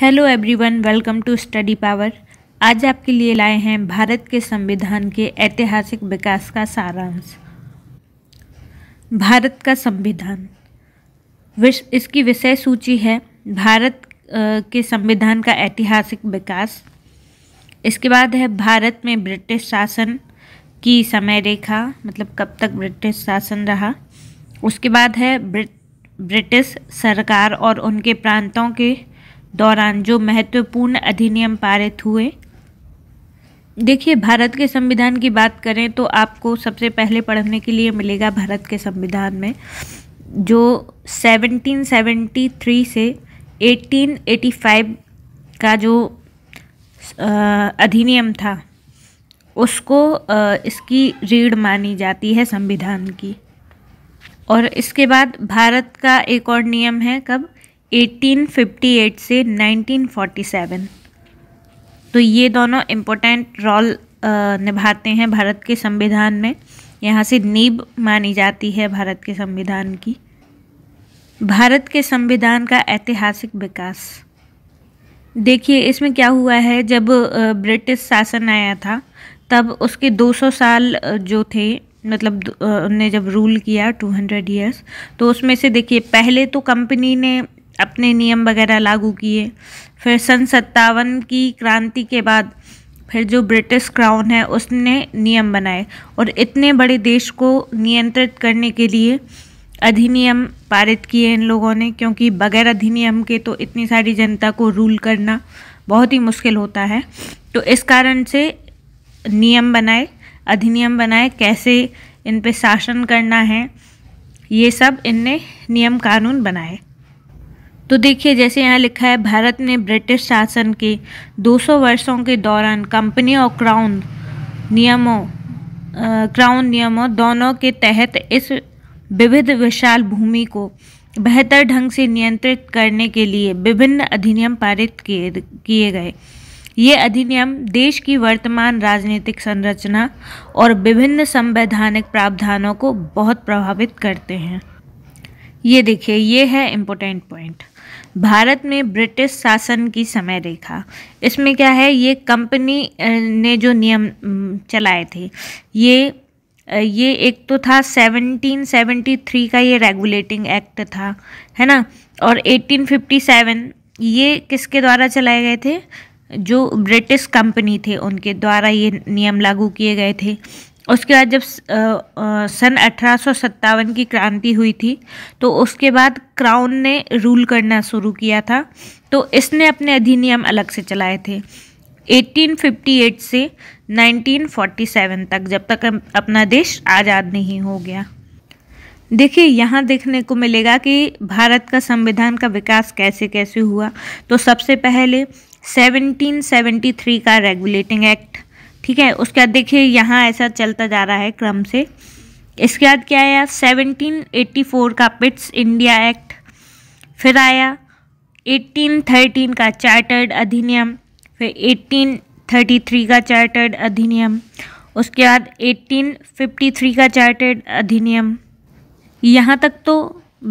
hello everyone welcome to Study Power आज आपके लिए लाए हैं भारत के संविधान के ऐतिहासिक विकास का सारांश भारत का संविधान विश, इसकी विषय सूची है भारत के संविधान का ऐतिहासिक विकास इसके बाद है भारत में ब्रिटिश शासन की समय रेखा मतलब कब तक ब्रिटिश शासन रहा उसके बाद है ब्रिटिश सरकार और उनके प्रांतों के दौरान जो महत्वपूर्ण अधिनियम पारित हुए देखिए भारत के संविधान की बात करें तो आपको सबसे पहले पढ़ने के लिए मिलेगा भारत के संविधान में जो 1773 से 1885 का जो अधिनियम था उसको इसकी रीढ़ मानी जाती है संविधान की और इसके बाद भारत का एक और नियम है कब 1858 से 1947 तो ये दोनों इम्पोर्टेंट रोल निभाते हैं भारत के संविधान में यहाँ से नीब मानी जाती है भारत के संविधान की भारत के संविधान का ऐतिहासिक विकास देखिए इसमें क्या हुआ है जब ब्रिटिश शासन आया था तब उसके 200 साल जो थे मतलब उनने जब रूल किया 200 इयर्स तो उसमें से देखिए पहले तो कंपनी ने अपने नियम वगैरह लागू किए फिर सन सत्तावन की क्रांति के बाद फिर जो ब्रिटिश क्राउन है उसने नियम बनाए और इतने बड़े देश को नियंत्रित करने के लिए अधिनियम पारित किए इन लोगों ने क्योंकि बगैर अधिनियम के तो इतनी सारी जनता को रूल करना बहुत ही मुश्किल होता है तो इस कारण से नियम बनाए अधिनियम बनाए कैसे इन पर शासन करना है ये सब इनने नियम कानून बनाए तो देखिए जैसे यहाँ लिखा है भारत ने ब्रिटिश शासन के 200 वर्षों के दौरान कंपनी और क्राउन नियमों क्राउन नियमों दोनों के तहत इस विविध विशाल भूमि को बेहतर ढंग से नियंत्रित करने के लिए विभिन्न अधिनियम पारित किए किए गए ये अधिनियम देश की वर्तमान राजनीतिक संरचना और विभिन्न संवैधानिक प्रावधानों को बहुत प्रभावित करते हैं ये देखिए ये है इम्पोर्टेंट पॉइंट भारत में ब्रिटिश शासन की समय रेखा इसमें क्या है ये कंपनी ने जो नियम चलाए थे ये ये एक तो था 1773 का ये रेगुलेटिंग एक्ट था है ना और 1857 ये किसके द्वारा चलाए गए थे जो ब्रिटिश कंपनी थे उनके द्वारा ये नियम लागू किए गए थे उसके बाद जब सन अठारह की क्रांति हुई थी तो उसके बाद क्राउन ने रूल करना शुरू किया था तो इसने अपने अधिनियम अलग से चलाए थे 1858 से 1947 तक जब तक अपना देश आज़ाद नहीं हो गया देखिए यहाँ देखने को मिलेगा कि भारत का संविधान का विकास कैसे कैसे हुआ तो सबसे पहले 1773 का रेगुलेटिंग एक्ट ठीक है उसके बाद देखिए यहाँ ऐसा चलता जा रहा है क्रम से इसके बाद क्या आया 1784 का पिट्स इंडिया एक्ट फिर आया 1813 का चार्टर्ड अधिनियम फिर 1833 का चार्टर्ड अधिनियम उसके बाद 1853 का चार्टर्ड अधिनियम यहाँ तक तो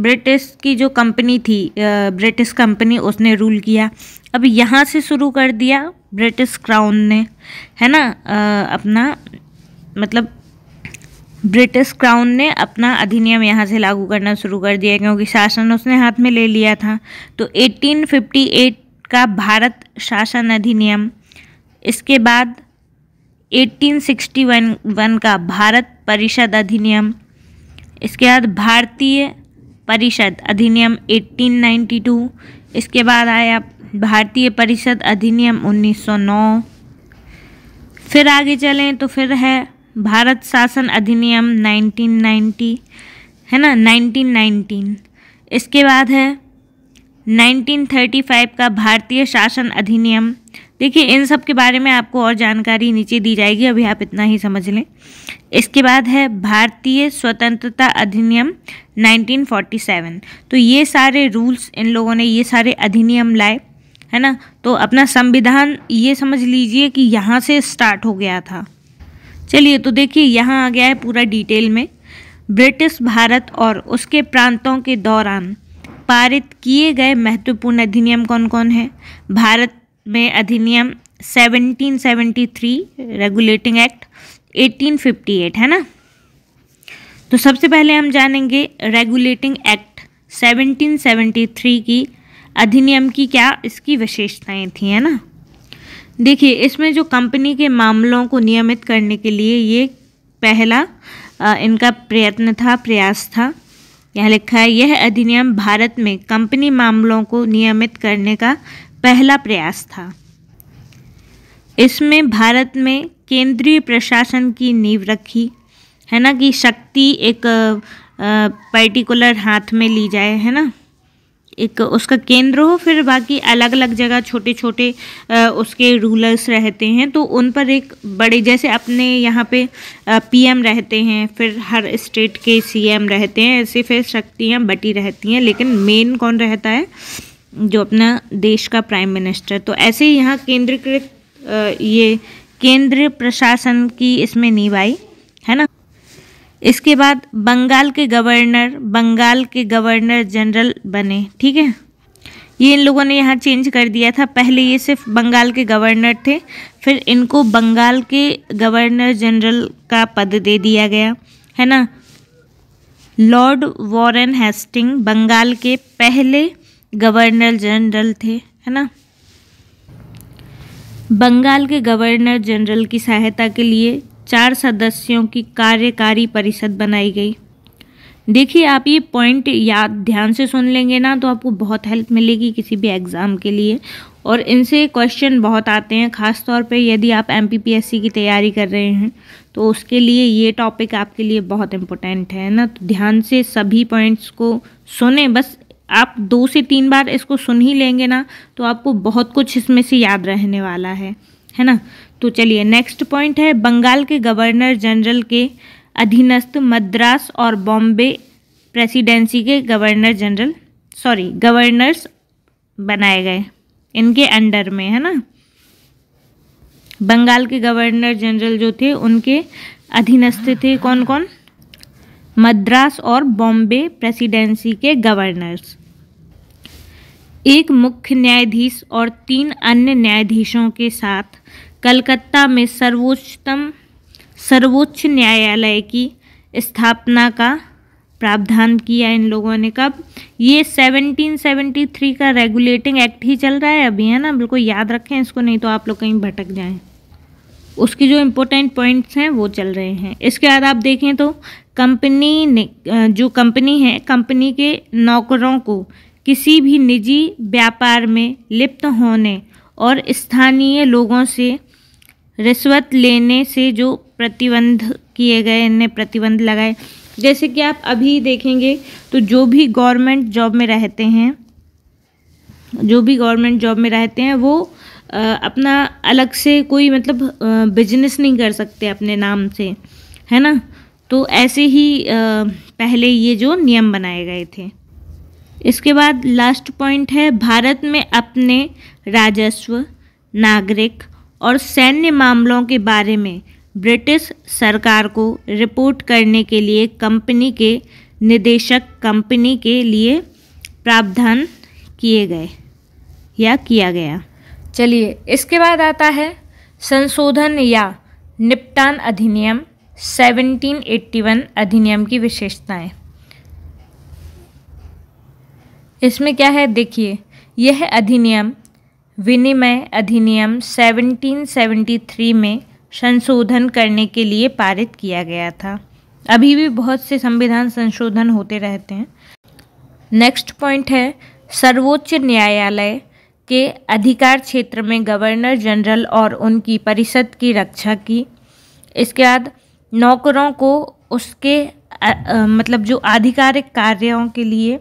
ब्रिटिश की जो कंपनी थी ब्रिटिश कंपनी उसने रूल किया अब यहाँ से शुरू कर दिया ब्रिटिश क्राउन ने है ना आ, अपना मतलब ब्रिटिश क्राउन ने अपना अधिनियम यहाँ से लागू करना शुरू कर दिया क्योंकि शासन उसने हाथ में ले लिया था तो 1858 का भारत शासन अधिनियम इसके बाद 1861 का भारत परिषद अधिनियम इसके बाद भारतीय परिषद अधिनियम 1892 इसके बाद आया भारतीय परिषद अधिनियम 1909 फिर आगे चलें तो फिर है भारत शासन अधिनियम 1990 है ना 1919 इसके बाद है 1935 का भारतीय शासन अधिनियम देखिए इन सब के बारे में आपको और जानकारी नीचे दी जाएगी अभी आप इतना ही समझ लें इसके बाद है भारतीय स्वतंत्रता अधिनियम 1947 तो ये सारे रूल्स इन लोगों ने ये सारे अधिनियम लाए है ना तो अपना संविधान ये समझ लीजिए कि यहाँ से स्टार्ट हो गया था चलिए तो देखिए यहाँ आ गया है पूरा डिटेल में ब्रिटिश भारत और उसके प्रांतों के दौरान पारित किए गए महत्वपूर्ण अधिनियम कौन कौन है भारत में अधिनियम 1773 रेगुलेटिंग एक्ट 1858 है ना तो सबसे पहले हम जानेंगे रेगुलेटिंग एक्ट 1773 की अधिनियम की क्या इसकी विशेषताएं थी है ना देखिए इसमें जो कंपनी के मामलों को नियमित करने के लिए ये पहला आ, इनका प्रयत्न था प्रयास था यह लिखा है यह अधिनियम भारत में कंपनी मामलों को नियमित करने का पहला प्रयास था इसमें भारत में केंद्रीय प्रशासन की नींव रखी है ना कि शक्ति एक पर्टिकुलर हाथ में ली जाए है ना एक उसका केंद्र हो फिर बाकी अलग अलग जगह छोटे छोटे उसके रूलर्स रहते हैं तो उन पर एक बड़े जैसे अपने यहाँ पे पीएम रहते हैं फिर हर स्टेट के सीएम रहते हैं ऐसे फिर शक्तियाँ बटी रहती हैं लेकिन मेन कौन रहता है जो अपना देश का प्राइम मिनिस्टर तो ऐसे ही यहाँ केंद्रीकृत ये केंद्र प्रशासन की इसमें नींव आई है ना इसके बाद बंगाल के गवर्नर बंगाल के गवर्नर जनरल बने ठीक है ये इन लोगों ने यहाँ चेंज कर दिया था पहले ये सिर्फ बंगाल के गवर्नर थे फिर इनको बंगाल के गवर्नर जनरल का पद दे दिया गया है ना लॉर्ड वॉरेन हेस्टिंग बंगाल के पहले गवर्नर जनरल थे है ना बंगाल के गवर्नर जनरल की सहायता के लिए चार सदस्यों की कार्यकारी परिषद बनाई गई देखिए आप ये पॉइंट याद ध्यान से सुन लेंगे ना तो आपको बहुत हेल्प मिलेगी किसी भी एग्ज़ाम के लिए और इनसे क्वेश्चन बहुत आते हैं ख़ास तौर पे यदि आप एम की तैयारी कर रहे हैं तो उसके लिए ये टॉपिक आपके लिए बहुत इम्पोर्टेंट है ना तो ध्यान से सभी पॉइंट्स को सुने बस आप दो से तीन बार इसको सुन ही लेंगे ना तो आपको बहुत कुछ इसमें से याद रहने वाला है है ना तो चलिए नेक्स्ट पॉइंट है बंगाल के गवर्नर जनरल के अधीनस्थ मद्रास और बॉम्बे प्रेसिडेंसी के गवर्नर जनरल सॉरी गवर्नर्स बनाए गए इनके अंडर में है ना बंगाल के गवर्नर जनरल जो थे उनके अधीनस्थ थे कौन कौन मद्रास और बॉम्बे प्रेसिडेंसी के गवर्नर्स एक मुख्य न्यायाधीश और तीन अन्य न्यायाधीशों के साथ कलकत्ता में सर्वोच्चतम सर्वोच्च न्यायालय की स्थापना का प्रावधान किया इन लोगों ने कब ये 1773 का रेगुलेटिंग एक्ट ही चल रहा है अभी है ना बिल्कुल याद रखें इसको नहीं तो आप लोग कहीं भटक जाएं उसके जो इम्पोर्टेंट पॉइंट्स हैं वो चल रहे हैं इसके बाद आप देखें तो कंपनी ने जो कंपनी है कंपनी के नौकरों को किसी भी निजी व्यापार में लिप्त होने और स्थानीय लोगों से रिश्वत लेने से जो प्रतिबंध किए गए इनने प्रतिबंध लगाए जैसे कि आप अभी देखेंगे तो जो भी गवर्नमेंट जॉब में रहते हैं जो भी गवर्नमेंट जॉब में रहते हैं वो अपना अलग से कोई मतलब बिजनेस नहीं कर सकते अपने नाम से है ना तो ऐसे ही पहले ये जो नियम बनाए गए थे इसके बाद लास्ट पॉइंट है भारत में अपने राजस्व नागरिक और सैन्य मामलों के बारे में ब्रिटिश सरकार को रिपोर्ट करने के लिए कंपनी के निदेशक कंपनी के लिए प्रावधान किए गए या किया गया चलिए इसके बाद आता है संशोधन या निपटान अधिनियम 1781 अधिनियम की विशेषताएं इसमें क्या है देखिए यह अधिनियम विनिमय अधिनियम 1773 में संशोधन करने के लिए पारित किया गया था अभी भी बहुत से संविधान संशोधन होते रहते हैं नेक्स्ट पॉइंट है सर्वोच्च न्यायालय के अधिकार क्षेत्र में गवर्नर जनरल और उनकी परिषद की रक्षा की इसके बाद नौकरों को उसके आ, आ, मतलब जो आधिकारिक कार्यों के लिए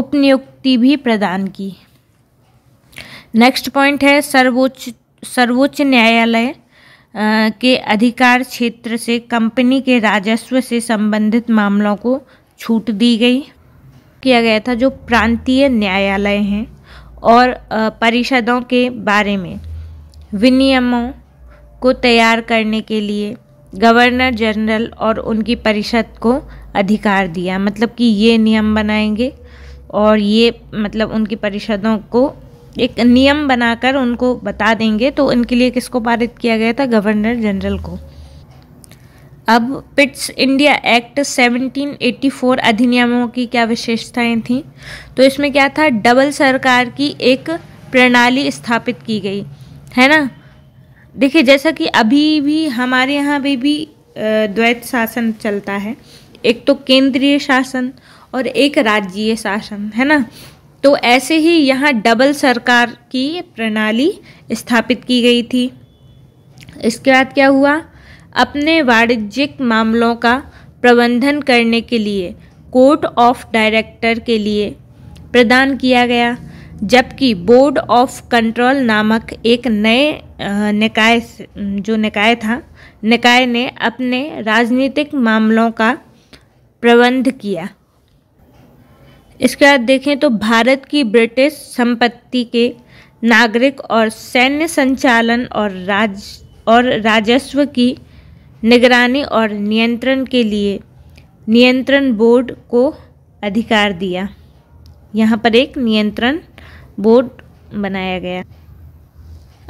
उपनियुक्ति भी प्रदान की नेक्स्ट पॉइंट है सर्वोच्च सर्वोच्च न्यायालय के अधिकार क्षेत्र से कंपनी के राजस्व से संबंधित मामलों को छूट दी गई किया गया था जो प्रांतीय न्यायालय हैं और परिषदों के बारे में विनियमों को तैयार करने के लिए गवर्नर जनरल और उनकी परिषद को अधिकार दिया मतलब कि ये नियम बनाएंगे और ये मतलब उनकी परिषदों को एक नियम बनाकर उनको बता देंगे तो उनके लिए किसको पारित किया गया था गवर्नर जनरल को अब पिट्स इंडिया एक्ट 1784 अधिनियमों की क्या विशेषताएं थीं तो इसमें क्या था डबल सरकार की एक प्रणाली स्थापित की गई है ना देखिए जैसा कि अभी भी हमारे यहाँ भी, भी द्वैत शासन चलता है एक तो केंद्रीय शासन और एक राज्यीय शासन है ना तो ऐसे ही यहाँ डबल सरकार की प्रणाली स्थापित की गई थी इसके बाद क्या हुआ अपने वाणिज्यिक मामलों का प्रबंधन करने के लिए कोर्ट ऑफ डायरेक्टर के लिए प्रदान किया गया जबकि बोर्ड ऑफ कंट्रोल नामक एक नए निकाय जो निकाय था निकाय ने अपने राजनीतिक मामलों का प्रबंध किया इसके बाद देखें तो भारत की ब्रिटिश संपत्ति के नागरिक और सैन्य संचालन और राज और राजस्व की निगरानी और नियंत्रण के लिए नियंत्रण बोर्ड को अधिकार दिया यहाँ पर एक नियंत्रण बोर्ड बनाया गया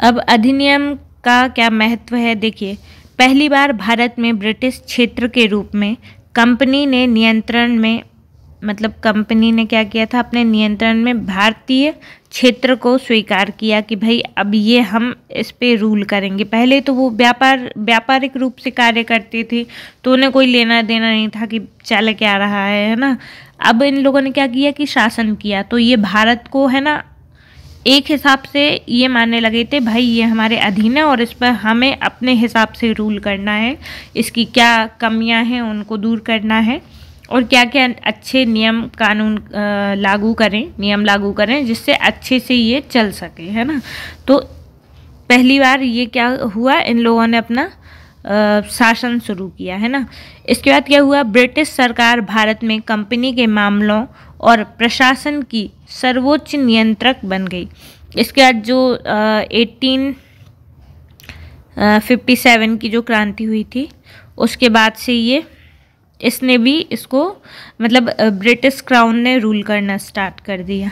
अब अधिनियम का क्या महत्व है देखिए पहली बार भारत में ब्रिटिश क्षेत्र के रूप में कंपनी ने नियंत्रण में मतलब कंपनी ने क्या किया था अपने नियंत्रण में भारतीय क्षेत्र को स्वीकार किया कि भाई अब ये हम इस पर रूल करेंगे पहले तो वो व्यापार व्यापारिक रूप से कार्य करती थी तो उन्हें कोई लेना देना नहीं था कि चल क्या रहा है है ना अब इन लोगों ने क्या किया कि शासन किया तो ये भारत को है ना एक हिसाब से ये मानने लगे थे भाई ये हमारे अधीन है और इस पर हमें अपने हिसाब से रूल करना है इसकी क्या कमियां हैं उनको दूर करना है और क्या क्या अच्छे नियम कानून लागू करें नियम लागू करें जिससे अच्छे से ये चल सके है ना तो पहली बार ये क्या हुआ इन लोगों ने अपना शासन शुरू किया है ना इसके बाद क्या हुआ ब्रिटिश सरकार भारत में कंपनी के मामलों और प्रशासन की सर्वोच्च नियंत्रक बन गई इसके बाद जो एटीन फिफ्टी सेवन की जो क्रांति हुई थी उसके बाद से ये इसने भी इसको मतलब ब्रिटिश क्राउन ने रूल करना स्टार्ट कर दिया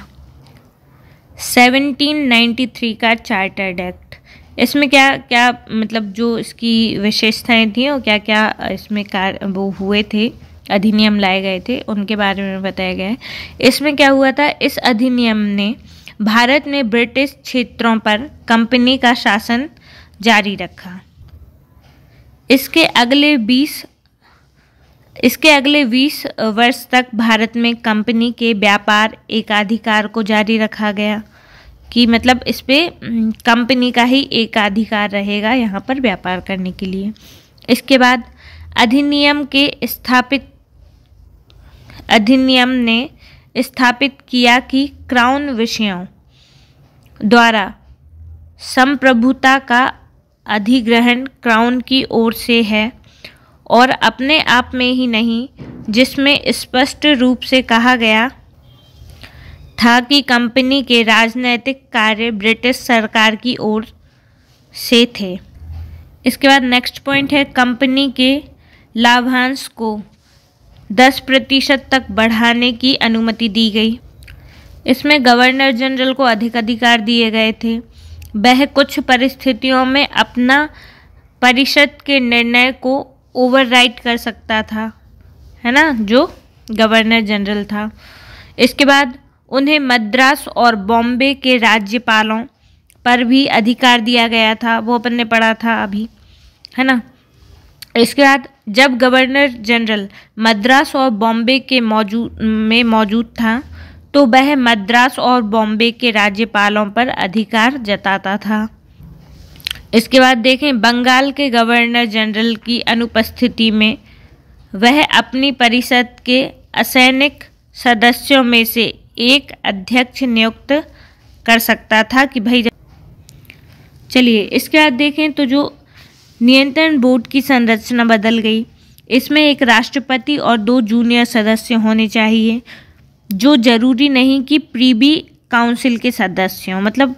1793 का चार्टर्ड एक्ट इसमें क्या क्या मतलब जो इसकी विशेषताएं थी और क्या क्या इसमें कार वो हुए थे अधिनियम लाए गए थे उनके बारे में बताया गया है इसमें क्या हुआ था इस अधिनियम ने भारत में ब्रिटिश क्षेत्रों पर कंपनी का शासन जारी रखा इसके अगले बीस इसके अगले 20 वर्ष तक भारत में कंपनी के व्यापार एकाधिकार को जारी रखा गया कि मतलब इस पर कंपनी का ही एकाधिकार रहेगा यहाँ पर व्यापार करने के लिए इसके बाद अधिनियम के स्थापित अधिनियम ने स्थापित किया कि क्राउन विषयों द्वारा संप्रभुता का अधिग्रहण क्राउन की ओर से है और अपने आप में ही नहीं जिसमें स्पष्ट रूप से कहा गया था कि कंपनी के राजनैतिक कार्य ब्रिटिश सरकार की ओर से थे इसके बाद नेक्स्ट पॉइंट है कंपनी के लाभांश को 10 प्रतिशत तक बढ़ाने की अनुमति दी गई इसमें गवर्नर जनरल को अधिक अधिकार दिए गए थे वह कुछ परिस्थितियों में अपना परिषद के निर्णय को ओवरराइट कर सकता था है ना जो गवर्नर जनरल था इसके बाद उन्हें मद्रास और बॉम्बे के राज्यपालों पर भी अधिकार दिया गया था वो अपन ने पढ़ा था अभी है ना इसके बाद जब गवर्नर जनरल मद्रास और बॉम्बे के मौजूद में मौजूद था तो वह मद्रास और बॉम्बे के राज्यपालों पर अधिकार जताता था इसके बाद देखें बंगाल के गवर्नर जनरल की अनुपस्थिति में वह अपनी परिषद के असैनिक सदस्यों में से एक अध्यक्ष नियुक्त कर सकता था कि भाई चलिए इसके बाद देखें तो जो नियंत्रण बोर्ड की संरचना बदल गई इसमें एक राष्ट्रपति और दो जूनियर सदस्य होने चाहिए जो जरूरी नहीं कि प्रीबी काउंसिल के सदस्य हों मतलब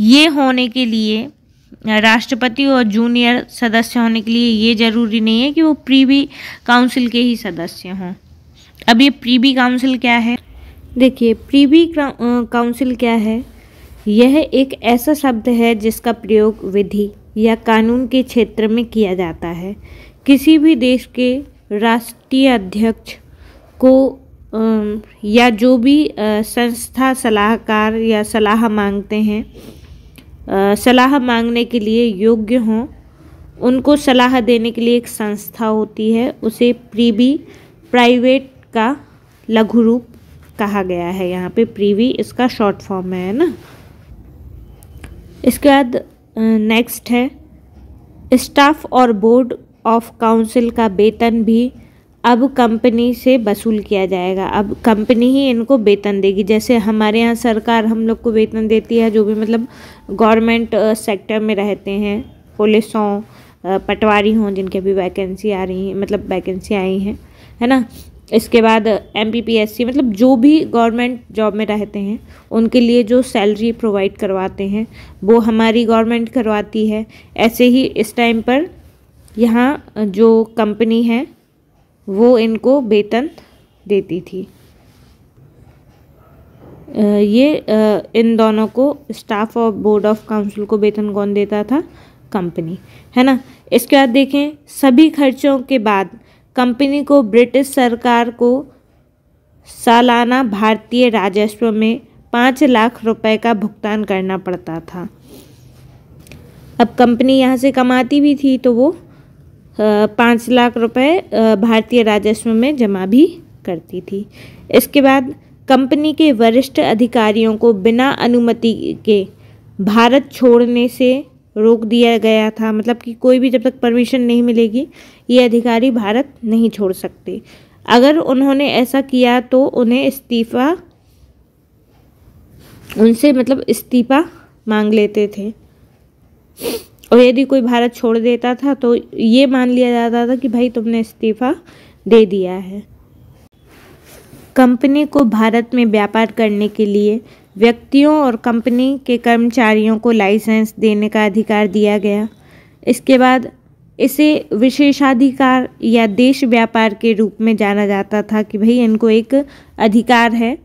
ये होने के लिए राष्ट्रपति और जूनियर सदस्य होने के लिए ये ज़रूरी नहीं है कि वो प्रीवी काउंसिल के ही सदस्य हों अब ये प्रीवी काउंसिल क्या है देखिए प्रीवी काउंसिल क्या है यह एक ऐसा शब्द है जिसका प्रयोग विधि या कानून के क्षेत्र में किया जाता है किसी भी देश के राष्ट्रीय अध्यक्ष को या जो भी संस्था सलाहकार या सलाह मांगते हैं सलाह मांगने के लिए योग्य हों उनको सलाह देने के लिए एक संस्था होती है उसे प्रीवी प्राइवेट का लघु रूप कहा गया है यहाँ पे प्रीवी इसका शॉर्ट फॉर्म है ना इसके बाद नेक्स्ट है स्टाफ और बोर्ड ऑफ काउंसिल का वेतन भी अब कंपनी से वसूल किया जाएगा अब कंपनी ही इनको वेतन देगी जैसे हमारे यहाँ सरकार हम लोग को वेतन देती है जो भी मतलब गवर्नमेंट सेक्टर में रहते हैं पुलिस हों पटवारी हों जिनके भी वैकेंसी आ रही हैं मतलब वैकेंसी आई हैं है ना इसके बाद एम मतलब जो भी गवर्नमेंट जॉब में रहते हैं उनके लिए जो सैलरी प्रोवाइड करवाते हैं वो हमारी गवर्नमेंट करवाती है ऐसे ही इस टाइम पर यहाँ जो कंपनी है वो इनको वेतन देती थी ये इन दोनों को स्टाफ और बोर्ड ऑफ काउंसिल को वेतन कौन देता था कंपनी है ना इसके बाद देखें सभी खर्चों के बाद कंपनी को ब्रिटिश सरकार को सालाना भारतीय राजस्व में पाँच लाख रुपए का भुगतान करना पड़ता था अब कंपनी यहाँ से कमाती भी थी तो वो पाँच लाख रुपए भारतीय राजस्व में जमा भी करती थी इसके बाद कंपनी के वरिष्ठ अधिकारियों को बिना अनुमति के भारत छोड़ने से रोक दिया गया था मतलब कि कोई भी जब तक परमिशन नहीं मिलेगी ये अधिकारी भारत नहीं छोड़ सकते अगर उन्होंने ऐसा किया तो उन्हें इस्तीफा उनसे मतलब इस्तीफा मांग लेते थे और यदि कोई भारत छोड़ देता था तो ये मान लिया जाता था कि भाई तुमने इस्तीफा दे दिया है कंपनी को भारत में व्यापार करने के लिए व्यक्तियों और कंपनी के कर्मचारियों को लाइसेंस देने का अधिकार दिया गया इसके बाद इसे विशेषाधिकार या देश व्यापार के रूप में जाना जाता था कि भाई इनको एक अधिकार है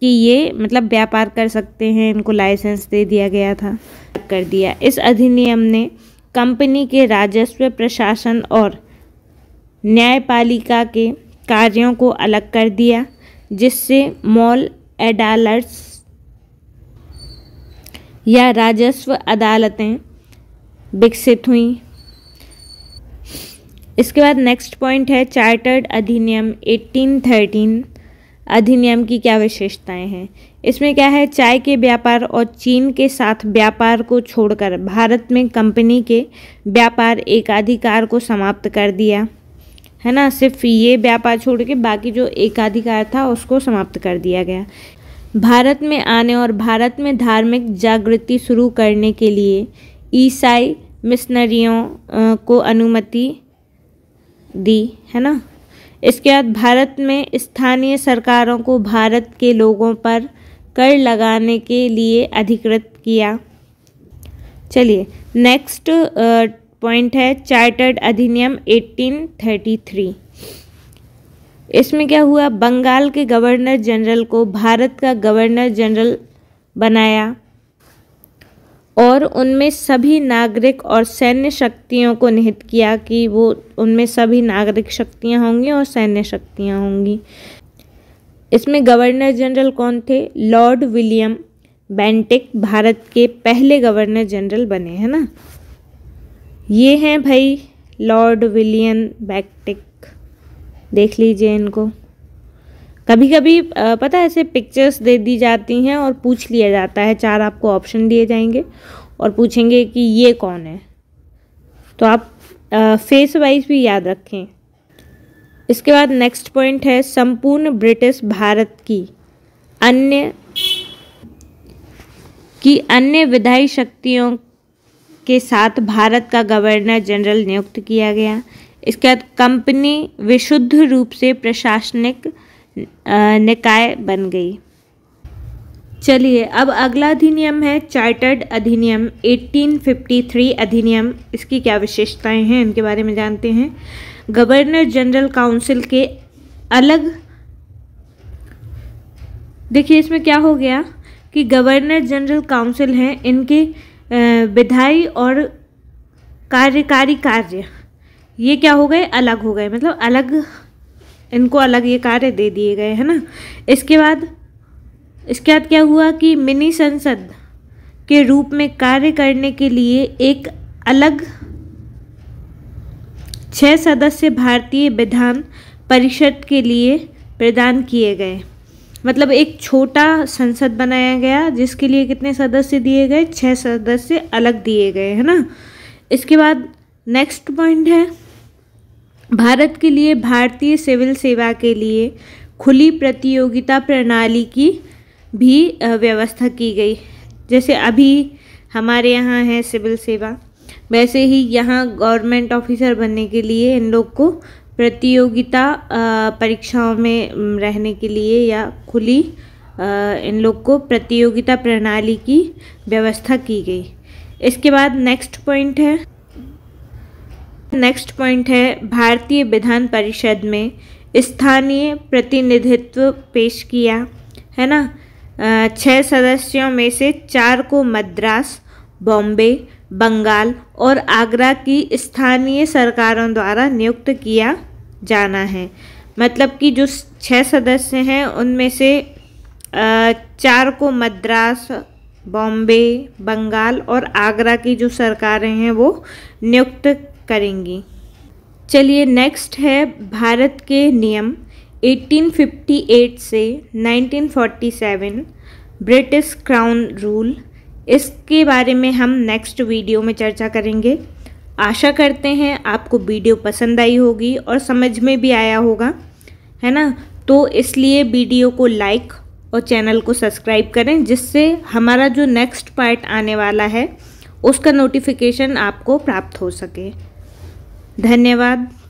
कि ये मतलब व्यापार कर सकते हैं इनको लाइसेंस दे दिया गया था कर दिया इस अधिनियम ने कंपनी के राजस्व प्रशासन और न्यायपालिका के कार्यों को अलग कर दिया जिससे मॉल एडालर्स या राजस्व अदालतें विकसित हुई इसके बाद नेक्स्ट पॉइंट है चार्टर्ड अधिनियम 1813 अधिनियम की क्या विशेषताएं हैं इसमें क्या है चाय के व्यापार और चीन के साथ व्यापार को छोड़कर भारत में कंपनी के व्यापार एकाधिकार को समाप्त कर दिया है ना सिर्फ ये व्यापार छोड़ के बाकी जो एकाधिकार था उसको समाप्त कर दिया गया भारत में आने और भारत में धार्मिक जागृति शुरू करने के लिए ईसाई मिशनरियों को अनुमति दी है ना इसके बाद भारत में स्थानीय सरकारों को भारत के लोगों पर कर लगाने के लिए अधिकृत किया चलिए नेक्स्ट पॉइंट है चार्टर्ड अधिनियम 1833 इसमें क्या हुआ बंगाल के गवर्नर जनरल को भारत का गवर्नर जनरल बनाया और उनमें सभी नागरिक और सैन्य शक्तियों को निहित किया कि वो उनमें सभी नागरिक शक्तियाँ होंगी और सैन्य शक्तियाँ होंगी इसमें गवर्नर जनरल कौन थे लॉर्ड विलियम बेंटिक भारत के पहले गवर्नर जनरल बने हैं ना ये हैं भाई लॉर्ड विलियम बैक्टिक देख लीजिए इनको कभी कभी पता है ऐसे पिक्चर्स दे दी जाती हैं और पूछ लिया जाता है चार आपको ऑप्शन दिए जाएंगे और पूछेंगे कि ये कौन है तो आप फेस वाइज भी याद रखें इसके बाद नेक्स्ट पॉइंट है संपूर्ण ब्रिटिश भारत की अन्य की अन्य विधायी शक्तियों के साथ भारत का गवर्नर जनरल नियुक्त किया गया इसके बाद कंपनी विशुद्ध रूप से प्रशासनिक निकाय बन गई चलिए अब अगला अधिनियम है चार्टर्ड अधिनियम 1853 अधिनियम इसकी क्या विशेषताएं हैं इनके बारे में जानते हैं गवर्नर जनरल काउंसिल के अलग देखिए इसमें क्या हो गया कि गवर्नर जनरल काउंसिल हैं इनके विधायी और कार्यकारी कार्य ये क्या हो गए अलग हो गए मतलब अलग इनको अलग ये कार्य दे दिए गए है ना इसके बाद इसके बाद क्या हुआ कि मिनी संसद के रूप में कार्य करने के लिए एक अलग छह सदस्य भारतीय विधान परिषद के लिए प्रदान किए गए मतलब एक छोटा संसद बनाया गया जिसके लिए कितने सदस्य दिए गए छह सदस्य अलग दिए गए है ना इसके बाद नेक्स्ट पॉइंट है भारत के लिए भारतीय सिविल सेवा के लिए खुली प्रतियोगिता प्रणाली की भी व्यवस्था की गई जैसे अभी हमारे यहाँ है सिविल सेवा वैसे ही यहाँ गवर्नमेंट ऑफिसर बनने के लिए इन लोग को प्रतियोगिता परीक्षाओं में रहने के लिए या खुली इन लोग को प्रतियोगिता प्रणाली की व्यवस्था की गई इसके बाद नेक्स्ट पॉइंट है नेक्स्ट पॉइंट है भारतीय विधान परिषद में स्थानीय प्रतिनिधित्व पेश किया है ना छः सदस्यों में से चार को मद्रास बॉम्बे बंगाल और आगरा की स्थानीय सरकारों द्वारा नियुक्त किया जाना है मतलब कि जो छः सदस्य हैं उनमें से चार को मद्रास बॉम्बे बंगाल और आगरा की जो सरकारें हैं वो नियुक्त करेंगी चलिए नेक्स्ट है भारत के नियम 1858 से 1947 ब्रिटिश क्राउन रूल इसके बारे में हम नेक्स्ट वीडियो में चर्चा करेंगे आशा करते हैं आपको वीडियो पसंद आई होगी और समझ में भी आया होगा है ना तो इसलिए वीडियो को लाइक और चैनल को सब्सक्राइब करें जिससे हमारा जो नेक्स्ट पार्ट आने वाला है उसका नोटिफिकेशन आपको प्राप्त हो सके धन्यवाद